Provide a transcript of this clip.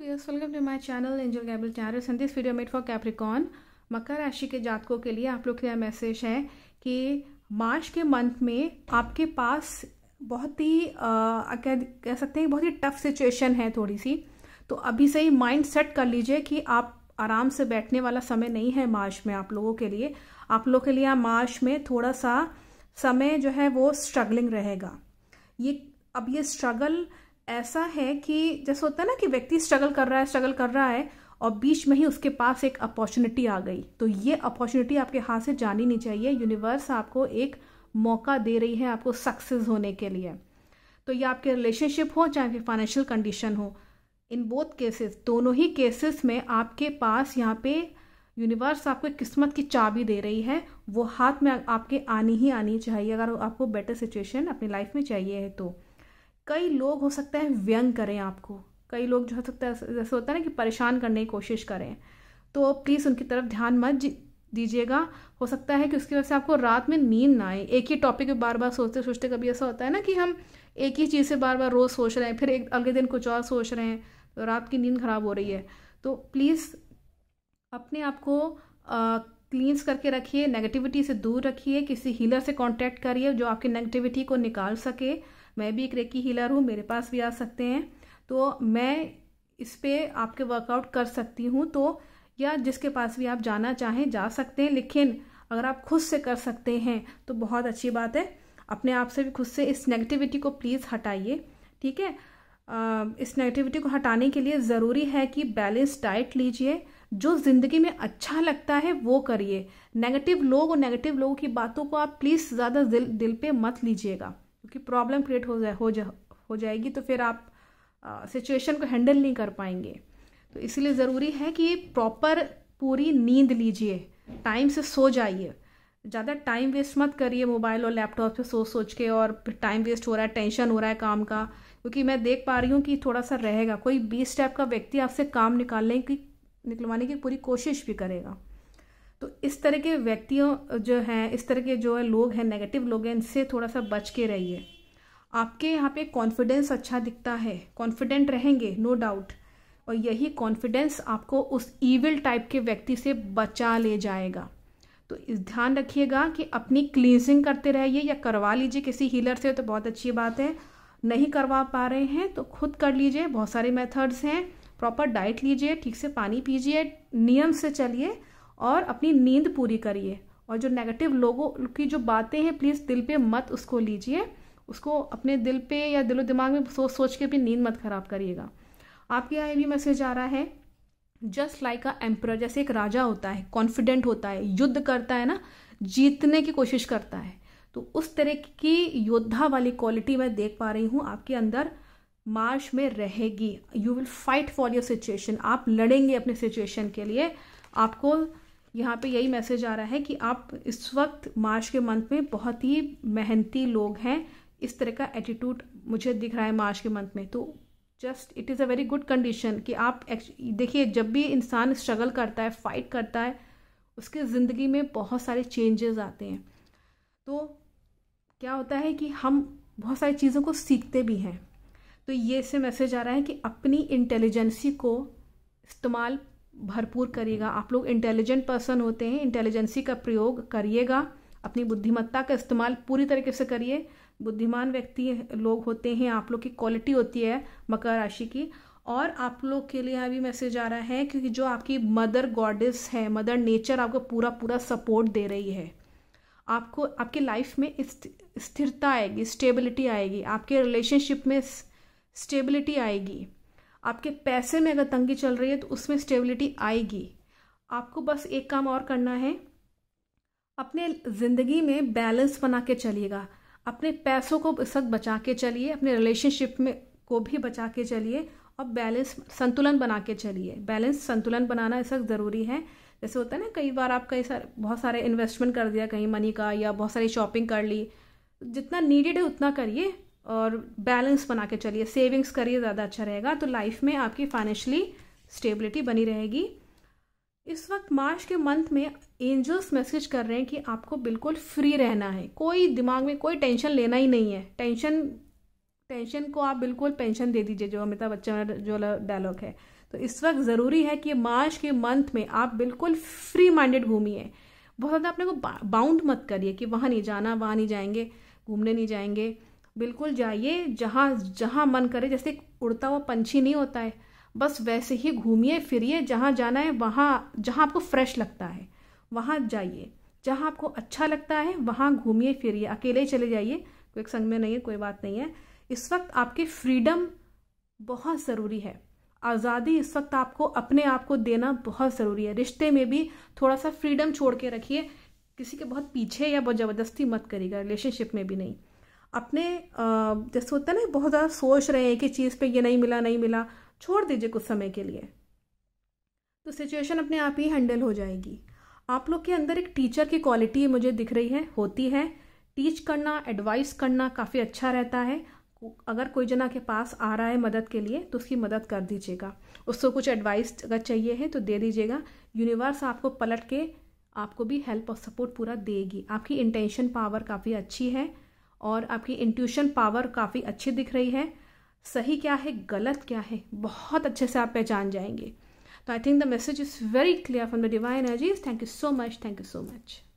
viewers welcome to my channel Angel Gable Tarots and this video made for Makar राशि के जातकों के लिए आप लोग के लिए मैसेज है कि मार्च के मंथ में आपके पास बहुत ही कह कह सकते हैं बहुत ही टफ सिचुएशन है थोड़ी सी तो अभी से ही माइंड सेट कर लीजिए कि आप आराम से बैठने वाला समय नहीं है मार्च में आप लोगों के लिए आप लोगों के लिए मार्च में थोड़ा सा समय जो है वो स्ट्रगलिंग रहेगा ये अब ये स्ट्रगल ऐसा है कि जैसे होता है ना कि व्यक्ति स्ट्रगल कर रहा है स्ट्रगल कर रहा है और बीच में ही उसके पास एक अपॉर्चुनिटी आ गई तो ये अपॉर्चुनिटी आपके हाथ से जानी नहीं चाहिए यूनिवर्स आपको एक मौका दे रही है आपको सक्सेस होने के लिए तो ये आपके रिलेशनशिप हो चाहे फिर फाइनेंशियल कंडीशन हो इन बोथ केसेस दोनों ही केसेस में आपके पास यहाँ पे यूनिवर्स आपको किस्मत की चाबी दे रही है वो हाथ में आपके आनी ही आनी चाहिए अगर आपको बेटर सिचुएशन अपनी लाइफ में चाहिए है तो कई लोग हो सकते हैं व्यंग करें आपको कई लोग जो हो सकता है जैसे होता है ना कि परेशान करने की कोशिश करें तो प्लीज़ उनकी तरफ ध्यान मत दीजिएगा हो सकता है कि उसकी वजह से आपको रात में नींद ना आए एक ही टॉपिक पे बार बार सोचते सोचते कभी ऐसा होता है ना कि हम एक ही चीज़ से बार बार रोज़ सोच रहे हैं फिर एक अगले दिन कुछ और सोच रहे हैं तो रात की नींद ख़राब हो रही है तो प्लीज़ अपने आप को क्लींस करके रखिए नेगेटिविटी से दूर रखिए किसी हीलर से कांटेक्ट करिए जो आपकी नेगेटिविटी को निकाल सके मैं भी एक रेकी हीलर हूँ मेरे पास भी आ सकते हैं तो मैं इस पर आपके वर्कआउट कर सकती हूँ तो या जिसके पास भी आप जाना चाहें जा सकते हैं लेकिन अगर आप खुद से कर सकते हैं तो बहुत अच्छी बात है अपने आप से भी खुद से इस नेगेटिविटी को प्लीज़ हटाइए ठीक है इस नेगेटिविटी को हटाने के लिए ज़रूरी है कि बैलेंस डाइट लीजिए जो ज़िंदगी में अच्छा लगता है वो करिए नेगेटिव लोग और नेगेटिव लोगों की बातों को आप प्लीज़ ज़्यादा दिल दिल पे मत लीजिएगा क्योंकि प्रॉब्लम क्रिएट हो जाए हो जा हो जाएगी तो फिर आप सिचुएशन को हैंडल नहीं कर पाएंगे तो इसलिए ज़रूरी है कि प्रॉपर पूरी नींद लीजिए टाइम से सो जाइए ज़्यादा टाइम वेस्ट मत करिए मोबाइल और लैपटॉप पे सोच सोच के और फिर टाइम वेस्ट हो रहा है टेंशन हो रहा है काम का क्योंकि मैं देख पा रही हूँ कि थोड़ा सा रहेगा कोई बीस टाइप का व्यक्ति आपसे काम निकालने की निकलवाने की पूरी कोशिश भी करेगा तो इस तरह के व्यक्तियों जो हैं इस तरह के जो है लोग हैं नेगेटिव लोग हैं इनसे थोड़ा सा बच के रहिए आपके यहाँ पे कॉन्फिडेंस अच्छा दिखता है कॉन्फिडेंट रहेंगे नो no डाउट और यही कॉन्फिडेंस आपको उस ईविल टाइप के व्यक्ति से बचा ले जाएगा तो इस ध्यान रखिएगा कि अपनी क्लींजिंग करते रहिए या करवा लीजिए किसी हीलर से तो बहुत अच्छी बात है नहीं करवा पा रहे हैं तो खुद कर लीजिए बहुत सारे मेथड्स हैं प्रॉपर डाइट लीजिए ठीक से पानी पीजिए नियम से चलिए और अपनी नींद पूरी करिए और जो नेगेटिव लोगों की जो बातें हैं प्लीज़ दिल पे मत उसको लीजिए उसको अपने दिल पे या दिलो दिमाग में सोच सोच के भी नींद मत ख़राब करिएगा आपके यहाँ भी मैसेज आ रहा है जस्ट लाइक अ एम्पर जैसे एक राजा होता है कॉन्फिडेंट होता है युद्ध करता है ना जीतने की कोशिश करता है तो उस तरह की योद्धा वाली क्वालिटी मैं देख पा रही हूँ आपके अंदर मार्च में रहेगी you will fight for your situation आप लड़ेंगे अपने सिचुएशन के लिए आपको यहाँ पे यही मैसेज आ रहा है कि आप इस वक्त मार्च के मंथ में बहुत ही मेहनती लोग हैं इस तरह का एटीट्यूड मुझे दिख रहा है मार्च के मंथ में तो just it is a very good condition कि आप देखिए जब भी इंसान स्ट्रगल करता है फाइट करता है उसके ज़िंदगी में बहुत सारे चेंजेस आते हैं तो क्या होता है कि हम बहुत सारी चीज़ों को सीखते भी हैं तो ये से मैसेज आ रहा है कि अपनी इंटेलिजेंसी को इस्तेमाल भरपूर करिएगा आप लोग इंटेलिजेंट पर्सन होते हैं इंटेलिजेंसी का प्रयोग करिएगा अपनी बुद्धिमत्ता का इस्तेमाल पूरी तरीके से करिए बुद्धिमान व्यक्ति लोग होते हैं आप लोग की क्वालिटी होती है मकर राशि की और आप लोग के लिए अभी मैसेज आ रहा है क्योंकि जो आपकी मदर गॉडेस है मदर नेचर आपको पूरा पूरा सपोर्ट दे रही है आपको आपके लाइफ में स्थिरता आएगी स्टेबिलिटी आएगी आपके रिलेशनशिप में स्टेबिलिटी आएगी आपके पैसे में अगर तंगी चल रही है तो उसमें स्टेबिलिटी आएगी आपको बस एक काम और करना है अपने ज़िंदगी में बैलेंस बना के चलिएगा अपने पैसों को इस वक्त बचा के चलिए अपने रिलेशनशिप में को भी बचा के चलिए और बैलेंस संतुलन बना के चलिए बैलेंस संतुलन बनाना इस वक्त ज़रूरी है जैसे होता है ना कई बार आप कई सारे बहुत सारे इन्वेस्टमेंट कर दिया कहीं मनी का या बहुत सारी शॉपिंग कर ली जितना नीडेड है उतना करिए और बैलेंस बना के चलिए सेविंग्स करिए ज़्यादा अच्छा रहेगा तो लाइफ में आपकी फाइनेंशली स्टेबिलिटी बनी रहेगी इस वक्त मार्च के मंथ में एंजल्स मैसेज कर रहे हैं कि आपको बिल्कुल फ्री रहना है कोई दिमाग में कोई टेंशन लेना ही नहीं है टेंशन टेंशन को आप बिल्कुल पेंशन दे दीजिए जो अमिताभ बच्चन जो डायलॉग है तो इस वक्त ज़रूरी है कि मार्च के मंथ में आप बिल्कुल फ्री माइंडेड घूमिए बहुत ज़्यादा अपने को बाउंड मत करिए कि वहाँ नहीं जाना वहाँ नहीं जाएंगे घूमने नहीं जाएंगे बिल्कुल जाइए जहाँ जहाँ मन करे जैसे उड़ता हुआ पंछी नहीं होता है बस वैसे ही घूमिए फिरिए जहाँ जाना है वहाँ जहाँ आपको फ्रेश लगता है वहाँ जाइए जहाँ आपको अच्छा लगता है वहाँ घूमिए फिरिए अकेले चले जाइए कोई संग में नहीं है कोई बात नहीं है इस वक्त आपकी फ्रीडम बहुत ज़रूरी है आज़ादी इस वक्त आपको अपने आप को देना बहुत ज़रूरी है रिश्ते में भी थोड़ा सा फ्रीडम छोड़ के रखिए किसी के बहुत पीछे या बहुत ज़बरदस्ती मत करिएगा रिलेशनशिप में भी नहीं अपने जैसे होता है ना बहुत ज़्यादा सोच रहे हैं कि चीज़ पे ये नहीं मिला नहीं मिला छोड़ दीजिए कुछ समय के लिए तो सिचुएशन अपने आप ही हैंडल हो जाएगी आप लोग के अंदर एक टीचर की क्वालिटी मुझे दिख रही है होती है टीच करना एडवाइस करना काफ़ी अच्छा रहता है अगर कोई जना के पास आ रहा है मदद के लिए तो उसकी मदद कर दीजिएगा उसको कुछ एडवाइस अगर चाहिए है तो दे दीजिएगा यूनिवर्स आपको पलट के आपको भी हेल्प और सपोर्ट पूरा देगी आपकी इंटेंशन पावर काफ़ी अच्छी है और आपकी इंट्यूशन पावर काफ़ी अच्छी दिख रही है सही क्या है गलत क्या है बहुत अच्छे से आप पहचान जाएंगे तो I think the message is very clear from the divine energies thank you so much thank you so much